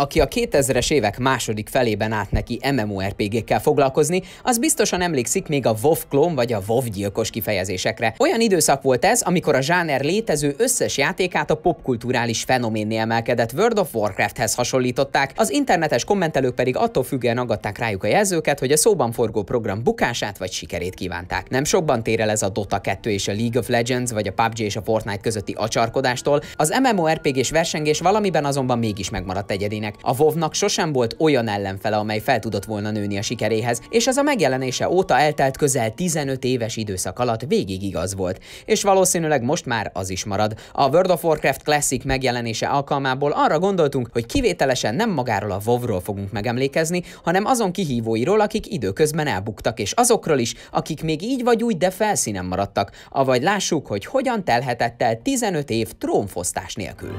aki a 2000-es évek második felében át neki MMORPG-kkel foglalkozni, az biztosan emlékszik még a WoW klón vagy a WoW gyilkos kifejezésekre. Olyan időszak volt ez, amikor a zsáner létező összes játékát a popkulturális fenoménné emelkedett World of Warcrafthez hasonlították, az internetes kommentelők pedig attól függően aggatták rájuk a jelzőket, hogy a szóban forgó program bukását vagy sikerét kívánták. Nem sokban tér el ez a Dota 2 és a League of Legends, vagy a PUBG és a Fortnite közötti acsarkodástól, az MMORPG-s versengés valamiben azonban mégis megmaradt egyedinek eredmények. A WoW-nak sosem volt olyan ellenfele, amely fel tudott volna nőni a sikeréhez, és ez a megjelenése óta eltelt közel 15 éves időszak alatt végig igaz volt. És valószínűleg most már az is marad. A World of Warcraft Classic megjelenése alkalmából arra gondoltunk, hogy kivételesen nem magáról a WoW-ról fogunk megemlékezni, hanem azon kihívóiról, akik időközben elbuktak, és azokról is, akik még így vagy úgy, de felszínen maradtak, avagy lássuk, hogy hogyan telhetett el 15 év trónfosztás nélkül.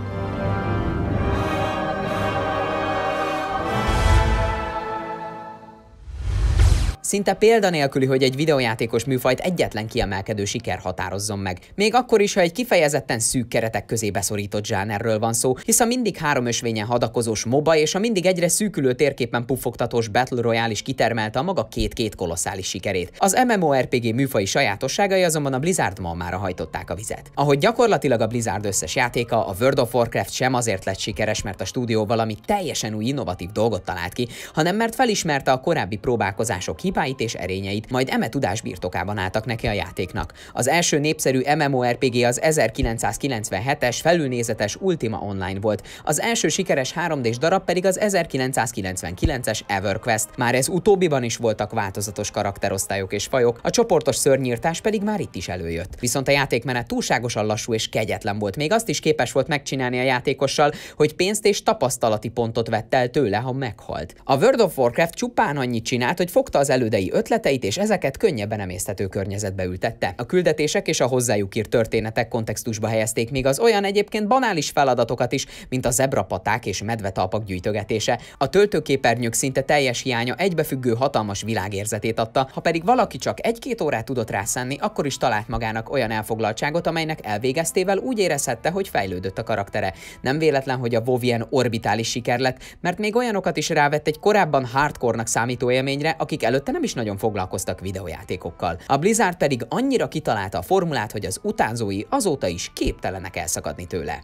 Szinte példanélküli, hogy egy videójátékos műfajt egyetlen kiemelkedő siker határozzon meg. Még akkor is, ha egy kifejezetten szűk keretek közé beszorított zsánerről van szó, hiszen mindig három ösvényen hadakozós MOBA és a mindig egyre szűkülő térképen puffogtatós Battle Royale is kitermelte a maga két-két kolosszális sikerét. Az MMORPG műfai sajátosságai azonban a Blizzard ma már hajtották a vizet. Ahogy gyakorlatilag a Blizzard összes játéka, a World of Warcraft sem azért lett sikeres, mert a stúdió valami teljesen új innovatív dolgot talált ki, hanem mert felismerte a korábbi próbálkozások hibáit, munkáit és erényeit, majd eme tudás birtokában álltak neki a játéknak. Az első népszerű MMORPG az 1997-es felülnézetes Ultima Online volt, az első sikeres 3D-s darab pedig az 1999-es EverQuest. Már ez utóbbiban is voltak változatos karakterosztályok és fajok, a csoportos szörnyírtás pedig már itt is előjött. Viszont a játékmenet túlságosan lassú és kegyetlen volt, még azt is képes volt megcsinálni a játékossal, hogy pénzt és tapasztalati pontot vett el tőle, ha meghalt. A World of Warcraft csupán annyit csinált, hogy fogta az elő elődei ötleteit, és ezeket könnyebben emészthető környezetbe ültette. A küldetések és a hozzájuk írt történetek kontextusba helyezték még az olyan egyébként banális feladatokat is, mint a zebrapaták és medvetalpak gyűjtögetése. A töltőképernyők szinte teljes hiánya egybefüggő hatalmas világérzetét adta, ha pedig valaki csak egy-két órát tudott rászánni, akkor is talált magának olyan elfoglaltságot, amelynek elvégeztével úgy érezhette, hogy fejlődött a karaktere. Nem véletlen, hogy a WoW ilyen orbitális siker lett, mert még olyanokat is rávett egy korábban hardcore-nak számító élményre, akik előtte nem nem is nagyon foglalkoztak videójátékokkal. A Blizzard pedig annyira kitalálta a formulát, hogy az utánzói azóta is képtelenek elszakadni tőle.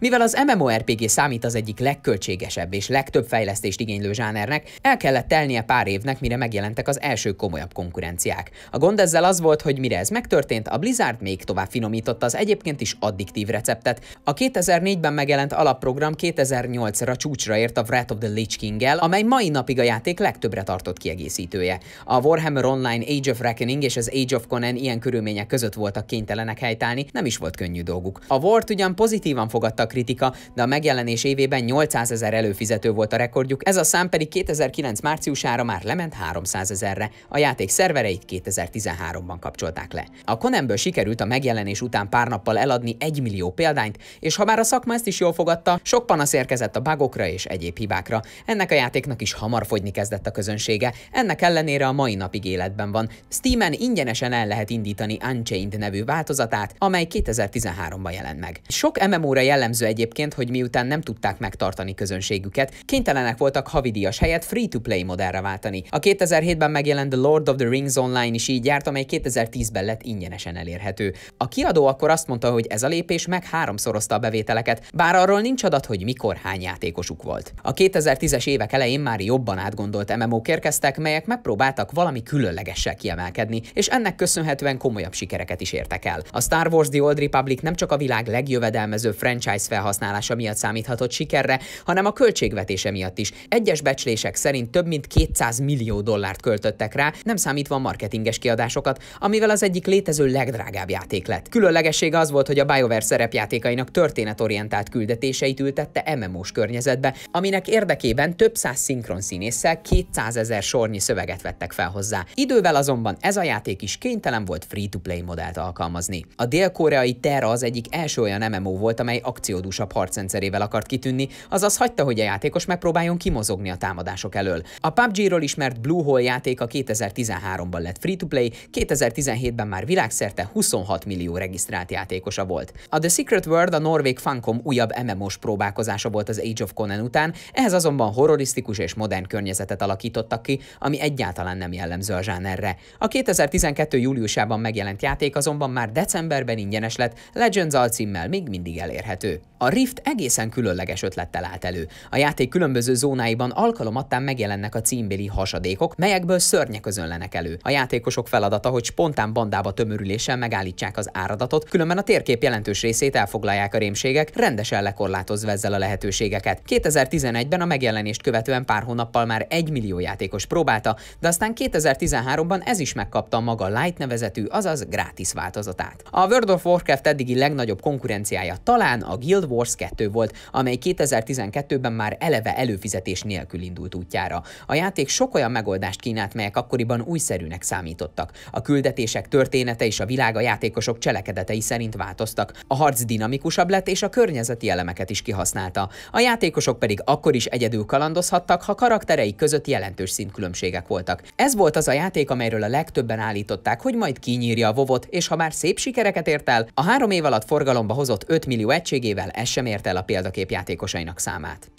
Mivel az MMORPG számít az egyik legköltségesebb és legtöbb fejlesztést igénylő zsánernek, el kellett telnie pár évnek, mire megjelentek az első komolyabb konkurenciák. A gond ezzel az volt, hogy mire ez megtörtént, a Blizzard még tovább finomította az egyébként is addiktív receptet. A 2004-ben megjelent alapprogram 2008-ra csúcsra ért a Wrath of the Lich king amely mai napig a játék legtöbbre tartott kiegészítője. A Warhammer Online Age of Reckoning és az Age of Conan ilyen körülmények között voltak kénytelenek helytállni, nem is volt könnyű dolguk. A Wart ugyan pozitívan fogadta kritika, de a megjelenés évében 800 ezer előfizető volt a rekordjuk, ez a szám pedig 2009 márciusára már lement 300 ezerre. A játék szervereit 2013-ban kapcsolták le. A Konemből sikerült a megjelenés után pár nappal eladni 1 millió példányt, és ha már a szakma ezt is jól fogadta, sok panasz érkezett a bugokra és egyéb hibákra. Ennek a játéknak is hamar fogyni kezdett a közönsége, ennek ellenére a mai napig életben van. Steamen ingyenesen el lehet indítani Unchained nevű változatát, amely 2013-ban jelent meg. Sok MMO-ra jellemző jellemző egyébként, hogy miután nem tudták megtartani közönségüket, kénytelenek voltak havidíjas helyett free-to-play modellre váltani. A 2007-ben megjelent The Lord of the Rings Online is így járt, amely 2010-ben lett ingyenesen elérhető. A kiadó akkor azt mondta, hogy ez a lépés meg háromszorozta a bevételeket, bár arról nincs adat, hogy mikor hány játékosuk volt. A 2010-es évek elején már jobban átgondolt MMO-k érkeztek, melyek megpróbáltak valami különlegessel kiemelkedni, és ennek köszönhetően komolyabb sikereket is értek el. A Star Wars The Old Republic nem csak a világ legjövedelmezőbb franchise felhasználása miatt számíthatott sikerre, hanem a költségvetése miatt is. Egyes becslések szerint több mint 200 millió dollárt költöttek rá, nem számítva a marketinges kiadásokat, amivel az egyik létező legdrágább játék lett. Különlegessége az volt, hogy a BioWare szerepjátékainak történetorientált küldetéseit ültette MMO-s környezetbe, aminek érdekében több száz szinkron színésszel 200 ezer sornyi szöveget vettek fel hozzá. Idővel azonban ez a játék is kénytelen volt free-to-play modellt alkalmazni. A dél-koreai Terra az egyik első olyan MMO volt, amely akció periódusabb harcrendszerével akart kitűnni, azaz hagyta, hogy a játékos megpróbáljon kimozogni a támadások elől. A PUBG-ról ismert Blue Hole játéka 2013-ban lett free-to-play, 2017-ben már világszerte 26 millió regisztrált játékosa volt. A The Secret World a norvég Funcom újabb MMO-s próbálkozása volt az Age of Conan után, ehhez azonban horrorisztikus és modern környezetet alakítottak ki, ami egyáltalán nem jellemző a zsánerre. A 2012. júliusában megjelent játék azonban már decemberben ingyenes lett, Legends alcímmel még mindig elérhető. A Rift egészen különleges ötlettel állt elő. A játék különböző zónáiban alkalomattán megjelennek a címbéli hasadékok, melyekből szörnyek közönlenek elő. A játékosok feladata, hogy spontán bandába tömörüléssel megállítsák az áradatot, különben a térkép jelentős részét elfoglalják a rémségek, rendesen lekorlátozva ezzel a lehetőségeket. 2011-ben a megjelenést követően pár hónappal már egy millió játékos próbálta, de aztán 2013-ban ez is megkapta a maga Light nevezetű, azaz gratis változatát. A World of Warcraft eddigi legnagyobb konkurenciája talán a Guild Guild Wars 2 volt, amely 2012-ben már eleve előfizetés nélkül indult útjára. A játék sok olyan megoldást kínált, melyek akkoriban újszerűnek számítottak. A küldetések története és a világ a játékosok cselekedetei szerint változtak. A harc dinamikusabb lett, és a környezeti elemeket is kihasználta. A játékosok pedig akkor is egyedül kalandozhattak, ha karaktereik között jelentős szintkülönbségek voltak. Ez volt az a játék, amelyről a legtöbben állították, hogy majd kinyírja a vovot, és ha már szép sikereket ért el, a három év alatt forgalomba hozott 5 millió egységével amivel ez sem ért el a példakép játékosainak számát.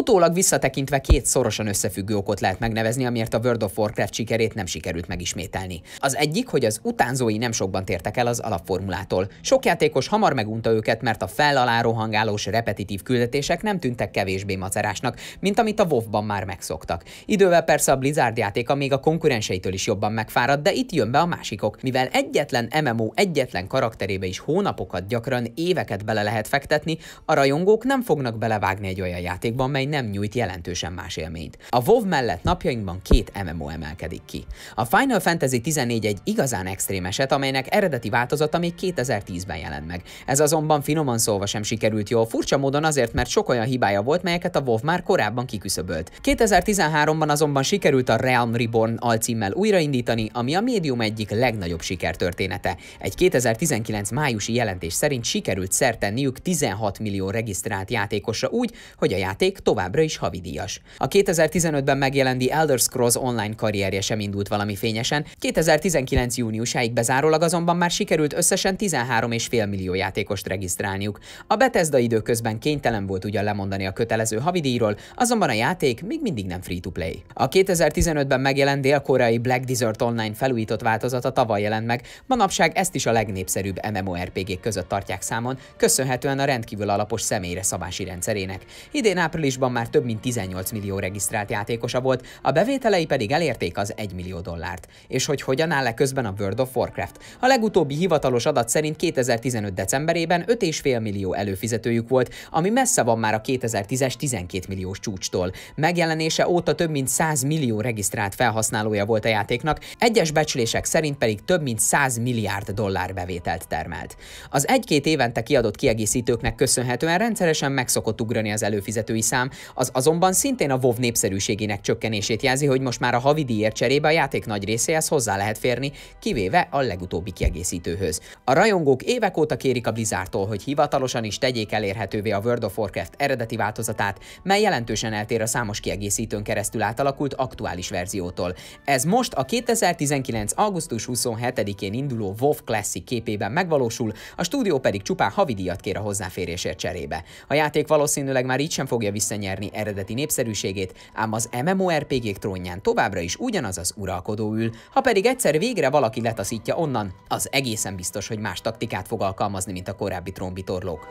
Utólag visszatekintve két szorosan összefüggő okot lehet megnevezni, amiért a World of Warcraft sikerét nem sikerült megismételni. Az egyik, hogy az utánzói nem sokban tértek el az alapformulától. Sok játékos hamar megunta őket, mert a fel rohangálós, repetitív küldetések nem tűntek kevésbé macerásnak, mint amit a WoW-ban már megszoktak. Idővel persze a Blizzard játéka még a konkurenseitől is jobban megfárad, de itt jön be a másikok, mivel egyetlen MMO egyetlen karakterébe is hónapokat, gyakran éveket bele lehet fektetni, a rajongók nem fognak belevágni egy olyan játékban, mely nem nyújt jelentősen más élményt. A WoW mellett napjainkban két MMO emelkedik ki. A Final Fantasy 14 egy igazán extrém eset, amelynek eredeti változata még 2010-ben jelent meg. Ez azonban finoman szólva sem sikerült jól, furcsa módon azért, mert sok olyan hibája volt, melyeket a WoW már korábban kiküszöbölt. 2013-ban azonban sikerült a Realm Reborn alcímmel újraindítani, ami a médium egyik legnagyobb sikertörténete. Egy 2019 májusi jelentés szerint sikerült szertenniük 16 millió regisztrált játékosra úgy, hogy a játék tovább továbbra is havidíjas. A 2015-ben megjelenti Elder Scrolls online karrierje sem indult valami fényesen, 2019 júniusáig bezárólag azonban már sikerült összesen 13,5 millió játékost regisztrálniuk. A Bethesda időközben kénytelen volt ugyan lemondani a kötelező havidíjról, azonban a játék még mindig nem free-to-play. A 2015-ben megjelent dél-koreai Black Desert Online felújított változata tavaly jelent meg, manapság ezt is a legnépszerűbb MMORPG-k között tartják számon, köszönhetően a rendkívül alapos személyre szabási rendszerének. Idén április márciusban már több mint 18 millió regisztrált játékosa volt, a bevételei pedig elérték az 1 millió dollárt. És hogy hogyan áll le közben a World of Warcraft? A legutóbbi hivatalos adat szerint 2015. decemberében 5,5 millió előfizetőjük volt, ami messze van már a 2010-es 12 milliós csúcstól. Megjelenése óta több mint 100 millió regisztrált felhasználója volt a játéknak, egyes becslések szerint pedig több mint 100 milliárd dollár bevételt termelt. Az egy-két évente kiadott kiegészítőknek köszönhetően rendszeresen megszokott ugrani az előfizetői szám, az azonban szintén a WoW népszerűségének csökkenését jelzi, hogy most már a havi díjért cserébe a játék nagy részéhez hozzá lehet férni, kivéve a legutóbbi kiegészítőhöz. A rajongók évek óta kérik a Blizzardtól, hogy hivatalosan is tegyék elérhetővé a World of Warcraft eredeti változatát, mely jelentősen eltér a számos kiegészítőn keresztül átalakult aktuális verziótól. Ez most a 2019. augusztus 27-én induló WoW Classic képében megvalósul, a stúdió pedig csupán havidíjat kér a hozzáférésért cserébe. A játék valószínűleg már így sem fogja visszanyerni visszanyerni eredeti népszerűségét, ám az MMORPG-k trónján továbbra is ugyanaz az uralkodó ül, ha pedig egyszer végre valaki letaszítja onnan, az egészen biztos, hogy más taktikát fog alkalmazni, mint a korábbi trónbitorlók.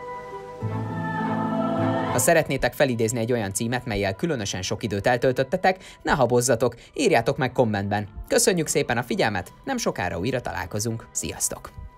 Ha szeretnétek felidézni egy olyan címet, melyel különösen sok időt eltöltöttetek, ne habozzatok, írjátok meg kommentben. Köszönjük szépen a figyelmet, nem sokára újra találkozunk, sziasztok!